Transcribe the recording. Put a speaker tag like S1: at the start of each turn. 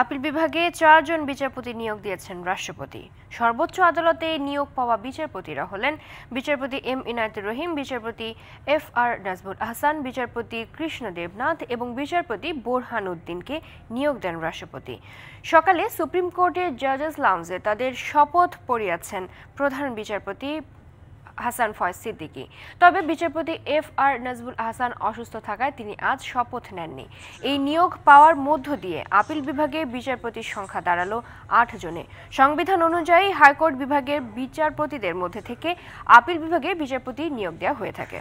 S1: appeal বিভাগে চারজন বিচারপতি নিয়োগ দিয়েছেন রাষ্ট্রপতি সর্বোচ্চ আদালতে নিয়োগ পাওয়া বিচারপতিরা হলেন বিচারপতি এম ইনায়তুর রহিম বিচারপতি এফ আর নাজবুল আহসান বিচারপতি কৃষ্ণ দেবনাথ এবং বিচারপতি বোরহান উদ্দিনকে নিয়োগ দেন রাষ্ট্রপতি সকালে সুপ্রিম কোর্টের জাজেস লাউঞ্জে তাদের শপথ পড়িয়াছেন প্রধান বিচারপতি হাসান ফয়েজ সিদ্দিকি তবে বিচারপতি এফ আর নাজবুল হাসান অসুস্থ থাকায় তিনি আজ শপথ নেননি এই নিয়োগ পাওয়ার মধ্য দিয়ে আপিল বিভাগে বিচারপতির সংখ্যা দাঁড়ালো আট জনে সংবিধান অনুযায়ী হাইকোর্ট বিভাগের বিচারপতিদের মধ্যে থেকে আপিল বিভাগে বিচারপতি নিয়োগ দেওয়া হয়ে থাকে